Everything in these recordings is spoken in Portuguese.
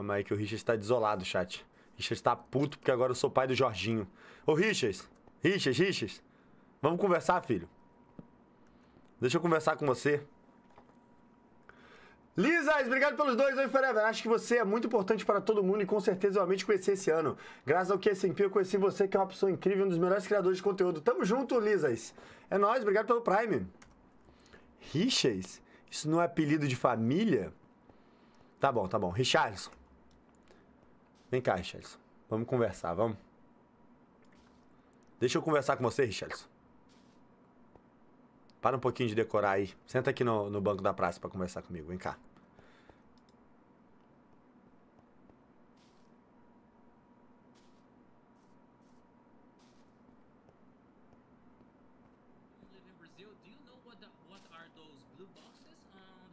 Calma aí que o Richard tá desolado, chat. Richard tá puto porque agora eu sou pai do Jorginho. Ô, Richard! Richard, Richard! Vamos conversar, filho? Deixa eu conversar com você. Lisas, obrigado pelos dois, Oi Forever. Acho que você é muito importante para todo mundo e com certeza eu amei te conhecer esse ano. Graças ao QSMP eu conheci você, que é uma pessoa incrível, um dos melhores criadores de conteúdo. Tamo junto, Lisas. É nóis, obrigado pelo Prime. Richas? Isso não é apelido de família? Tá bom, tá bom. Richardson. Vem cá, Richardson. Vamos conversar, vamos? Deixa eu conversar com você, Richelson. Para um pouquinho de decorar aí. Senta aqui no, no banco da praça para conversar comigo. Vem cá.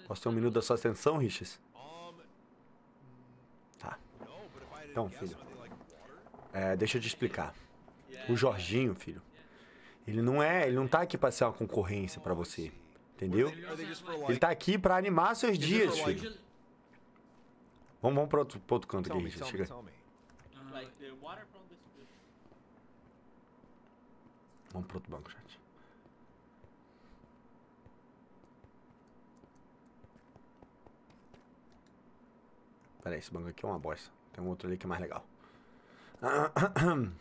Posso ter um minuto da sua atenção, Richas? Então, filho, é, deixa eu te explicar. O Jorginho, filho, ele não é, ele não tá aqui para ser uma concorrência para você, entendeu? Ele tá aqui para animar seus dias, filho. Vamos, vamos para outro, outro canto aqui, gente. Chega. Vamos para outro banco, chat. Peraí, esse banco aqui é uma bosta. Tem um outro ali que é mais legal.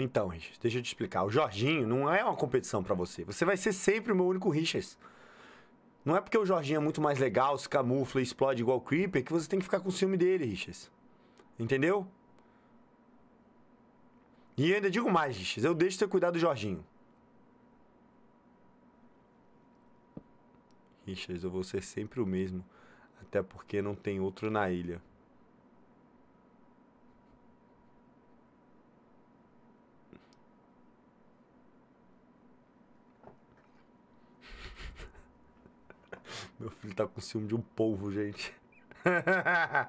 Então, Richard, deixa eu te explicar. O Jorginho não é uma competição para você. Você vai ser sempre o meu único Richard. Não é porque o Jorginho é muito mais legal, se camufla e explode igual o Creeper, que você tem que ficar com ciúme dele, Richard. Entendeu? E ainda digo mais, Richard, eu deixo você cuidar do Jorginho. Richards, eu vou ser sempre o mesmo, até porque não tem outro na ilha. Meu filho tá com ciúme de um polvo, gente. Ai,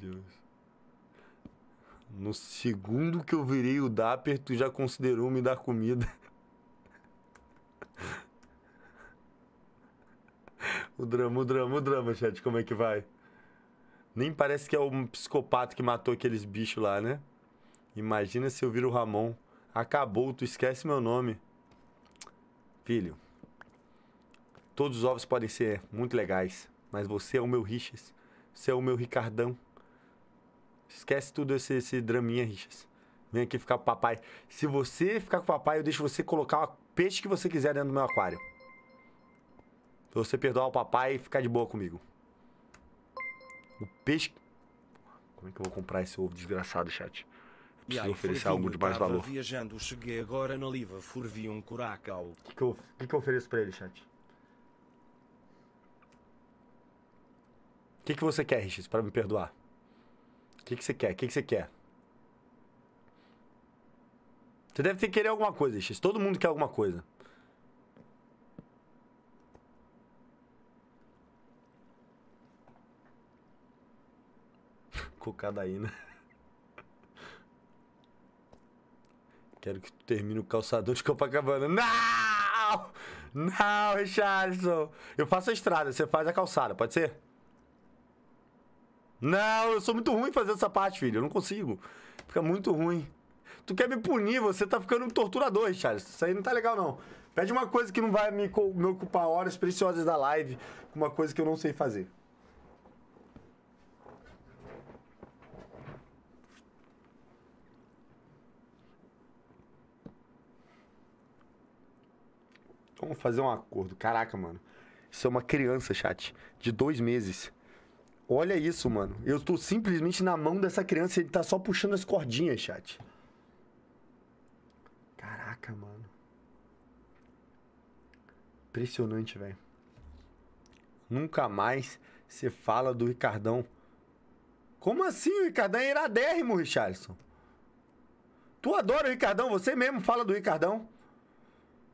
Deus. No segundo que eu virei o Dapper, tu já considerou me dar comida. O drama, o drama, o drama, chat, como é que vai? Nem parece que é um psicopata que matou aqueles bichos lá, né? Imagina se eu viro o Ramon. Acabou, tu esquece meu nome. Filho, todos os ovos podem ser muito legais, mas você é o meu Riches, Você é o meu Ricardão. Esquece tudo esse, esse draminha, Riches. Vem aqui ficar com o papai. Se você ficar com o papai, eu deixo você colocar o peixe que você quiser dentro do meu aquário. Pra você perdoar o papai e ficar de boa comigo. O peixe... Como é que eu vou comprar esse ovo desgraçado, chat? preciso aí, oferecer algo de mais valor. viajando, cheguei agora na Liva, furvi um curacau. O que que, que, que, eu ofereço pra ele, chat? O que, que você quer, Richis, pra me perdoar? O que, que você quer? O que, que você quer? Você deve ter que querer alguma coisa, Richis. Todo mundo quer alguma coisa. Cadaína. Quero que tu termine o calçador de Copacabana. Não! Não, Richardson! Eu faço a estrada, você faz a calçada, pode ser? Não, eu sou muito ruim fazer essa parte, filho. Eu não consigo. Fica muito ruim. Tu quer me punir, você tá ficando um torturador, Richardson. Isso aí não tá legal, não. Pede uma coisa que não vai me, me ocupar horas preciosas da live. Uma coisa que eu não sei fazer. Vamos fazer um acordo. Caraca, mano. Isso é uma criança, chat, de dois meses. Olha isso, mano. Eu tô simplesmente na mão dessa criança e ele tá só puxando as cordinhas, chat. Caraca, mano. Impressionante, velho. Nunca mais você fala do Ricardão. Como assim? O Ricardão é iradérrimo, Richardson. Tu adora o Ricardão, você mesmo fala do Ricardão.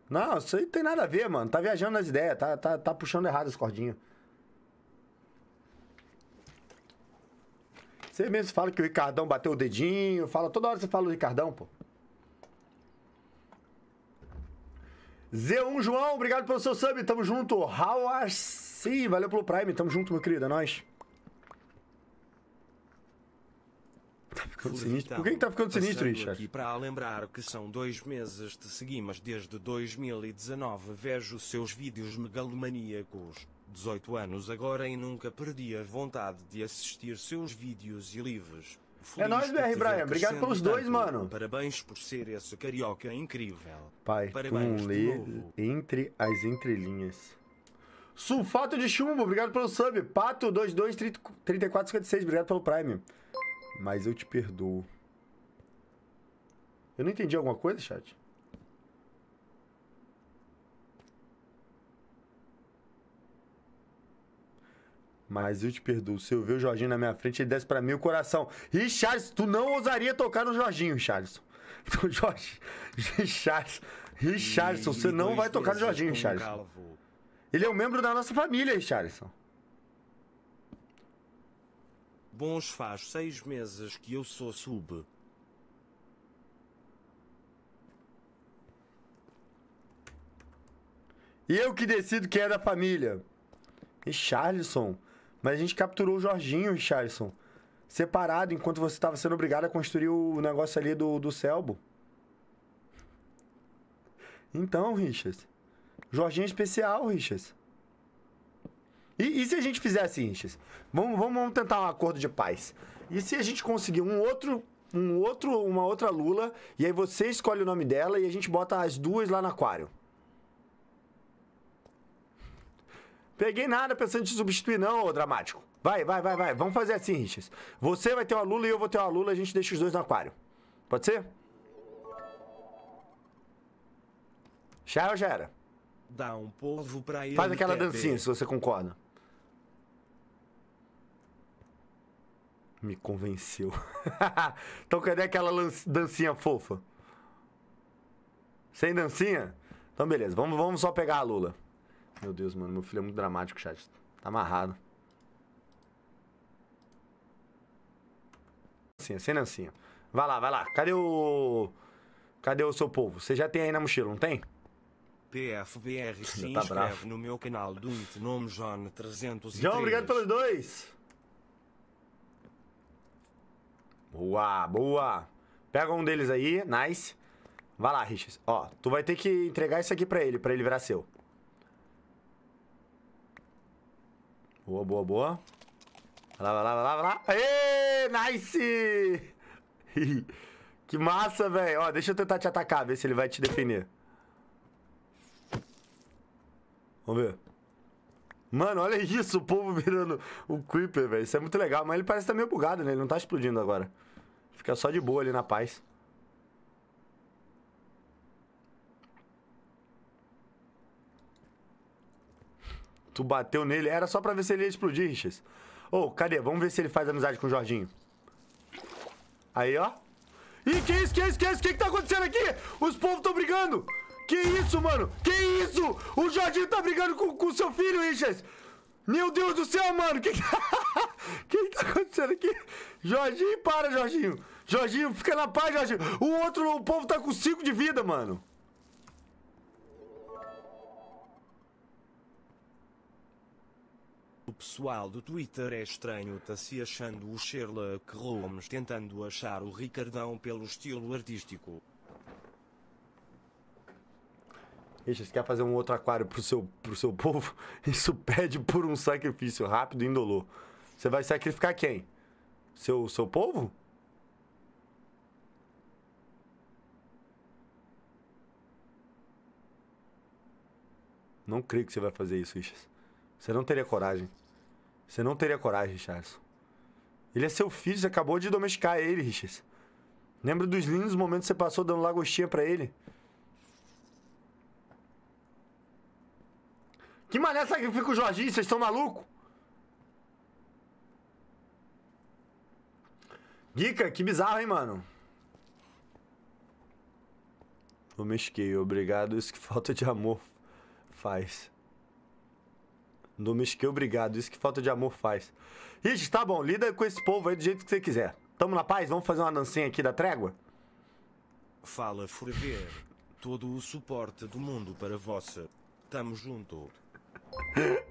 Não, isso aí não tem nada a ver, mano. Tá viajando nas ideias, tá, tá, tá puxando errado as cordinhas. Você mesmo fala que o Ricardão bateu o dedinho, fala toda hora você fala o Ricardão, pô. Z1 João, obrigado pelo seu sub, tamo junto. How are you? Valeu pelo Prime, tamo junto, meu querido, é nóis. Então, é tá ficando sinistro? Porquê que está ficando sinistro, Richard? aqui para lembrar que são dois meses de seguimas desde 2019 vejo seus vídeos megalomaníacos. 18 anos agora e nunca perdi a vontade de assistir seus vídeos e livros. Feliz é nóis, BR Brian. Obrigado pelos dois, mano. Parabéns por ser esse carioca incrível. Pai, Parabéns tu não lê entre as entrelinhas. Sulfato de chumbo, obrigado pelo sub. Pato 223456, obrigado pelo Prime mas eu te perdoo. Eu não entendi alguma coisa, chat? Mas eu te perdoo. Se eu ver o Jorginho na minha frente, ele desce para mim o coração. Richardson, tu não ousaria tocar no Jorginho, Richardson. Então, Jorge, Richardson, Richardson, você não vai tocar no Jorginho, Richardson. Ele é um membro da nossa família, Richardson. Bons faz seis meses que eu sou sub. E eu que decido quem é da família. Richarlison. Mas a gente capturou o Jorginho, Richarlison. Separado enquanto você estava sendo obrigado a construir o negócio ali do, do Selbo. Então, Richas. Jorginho é especial, Richas. E, e se a gente fizer assim, X? Vamos, vamos, vamos tentar um acordo de paz. E se a gente conseguir um outro um outro, uma outra Lula, e aí você escolhe o nome dela e a gente bota as duas lá no aquário. Peguei nada pensando em te substituir, não, ô dramático. Vai, vai, vai, vai. Vamos fazer assim, Richards. Você vai ter uma Lula e eu vou ter uma Lula, a gente deixa os dois no aquário. Pode ser? Já é ou já era? Dá um povo pra ele. Faz aquela dancinha, se você concorda. Me convenceu. então cadê aquela dancinha fofa? Sem dancinha? Então beleza, vamos, vamos só pegar a Lula. Meu Deus, mano, meu filho é muito dramático, chat. Tá amarrado. Nancinha, sem dancinha. Vai lá, vai lá. Cadê o. Cadê o seu povo? Você já tem aí na mochila, não tem? PFBR se tá inscreve bravo. no meu canal do Nome John 300 John, obrigado pelos dois! Boa, boa. Pega um deles aí, nice. Vai lá, Richas. Ó, tu vai ter que entregar isso aqui pra ele, pra ele virar seu. Boa, boa, boa. Vai lá, vai lá, vai lá, vai lá. Aê, nice! que massa, velho. Ó, deixa eu tentar te atacar, ver se ele vai te defender. Vamos ver. Mano, olha isso, o povo virando o Creeper, velho. Isso é muito legal, mas ele parece estar tá meio bugado, né? Ele não tá explodindo agora. Fica só de boa ali na paz. Tu bateu nele. Era só pra ver se ele ia explodir, Richas. Ô, oh, cadê? Vamos ver se ele faz amizade com o Jorginho. Aí, ó. Ih, que isso, que isso, que isso? O que, que tá acontecendo aqui? Os povos tão brigando. Que isso, mano? Que isso? O Jorginho tá brigando com o seu filho, Richas. Meu Deus do céu, mano. Que que... Tá tá acontecendo aqui? Jorginho, para, Jorginho. Jorginho, fica na paz, Jorginho. O outro, o povo tá com 5 de vida, mano. O pessoal do Twitter é estranho, tá se achando o Sherlock Holmes tentando achar o Ricardão pelo estilo artístico. Ixi, você quer fazer um outro aquário pro seu, pro seu povo? Isso pede por um sacrifício rápido e indolor. Você vai sacrificar quem? Seu, seu povo? Não creio que você vai fazer isso, Richas. Você não teria coragem. Você não teria coragem, Richas. Ele é seu filho, você acabou de domesticar ele, Richas. Lembra dos lindos momentos que você passou dando lagostinha para ele? Que mané sacrifica o Jorginho? Vocês estão malucos? Gica, que bizarro, hein, mano? Eu obrigado, isso que falta de amor faz. Não obrigado, isso que falta de amor faz. Ixi, tá bom, lida com esse povo aí do jeito que você quiser. Tamo na paz? Vamos fazer uma dancinha aqui da trégua? Fala, Ferver. Todo o suporte do mundo para vossa. Tamo junto.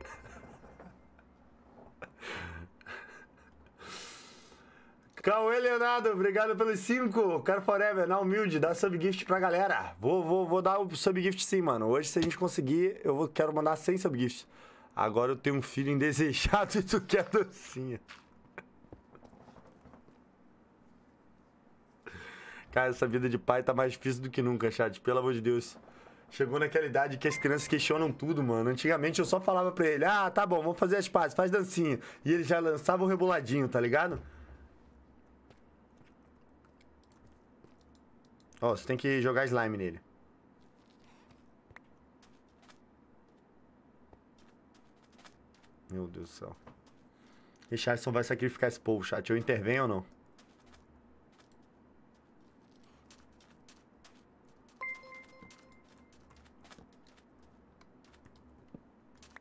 Cauê Leonardo, obrigado pelos cinco. Quero Forever, é, na humilde, dá subgift pra galera. Vou, vou, vou dar o subgift sim, mano. Hoje, se a gente conseguir, eu vou, quero mandar 100 subgift. Agora eu tenho um filho indesejado e tu quer docinha. Cara, essa vida de pai tá mais difícil do que nunca, chat. Pelo amor de Deus. Chegou naquela idade que as crianças questionam tudo, mano. Antigamente eu só falava pra ele, ah, tá bom, vamos fazer as pazes, faz dancinha. E ele já lançava o um reboladinho, tá ligado? Ó, oh, você tem que jogar slime nele. Meu Deus do céu. Richardson vai sacrificar esse povo, chat. Eu intervenho ou não?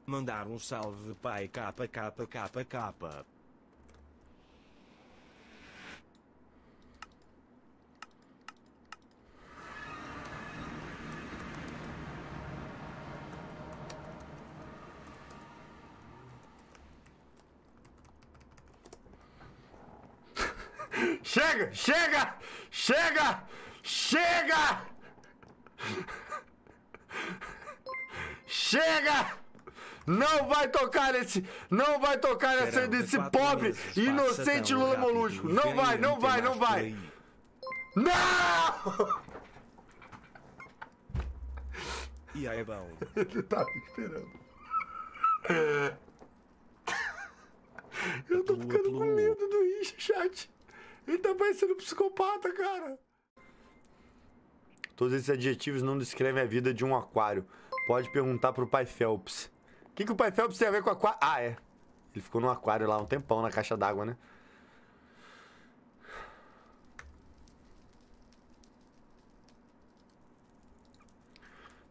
Mandar um salve, pai, capa, capa, capa, capa. Chega! Chega! Chega! Chega! Chega! Não vai tocar nesse, não vai tocar nesse, desse pobre inocente Lula Molusco. Não vai, não vai, não vai. Não! E aí, irmão? Ele tava tá esperando. Eu tô ficando com medo do chat. Ele tá parecendo um psicopata, cara. Todos esses adjetivos não descrevem a vida de um aquário. Pode perguntar pro pai Phelps. O que, que o pai Phelps tem a ver com aquário? Ah, é. Ele ficou no aquário lá um tempão, na caixa d'água, né?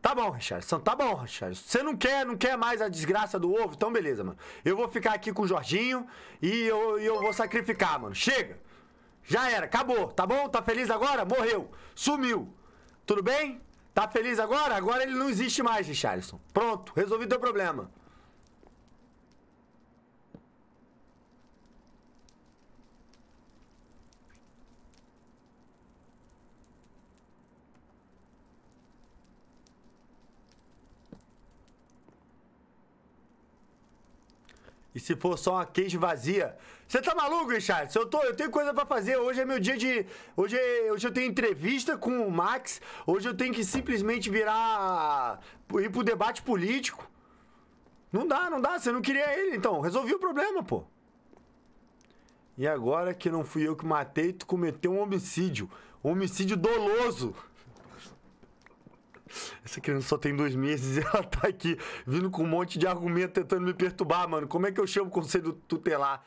Tá bom, Richardson, tá bom, Richardson. Você não quer, não quer mais a desgraça do ovo? Então beleza, mano. Eu vou ficar aqui com o Jorginho e eu, eu vou sacrificar, mano. Chega! Já era, acabou, tá bom? Tá feliz agora? Morreu, sumiu. Tudo bem? Tá feliz agora? Agora ele não existe mais, Richardson. Pronto, resolvido o teu problema. E se for só uma queijo vazia. Você tá maluco, Richard? Eu, tô, eu tenho coisa para fazer. Hoje é meu dia de. Hoje, é... hoje eu tenho entrevista com o Max. Hoje eu tenho que simplesmente virar. ir pro debate político. Não dá, não dá. Você não queria ele, então. Resolvi o problema, pô. E agora que não fui eu que matei, tu cometeu um homicídio. Um homicídio doloso essa criança só tem dois meses e ela tá aqui vindo com um monte de argumento tentando me perturbar, mano. Como é que eu chamo o conselho é tutelar?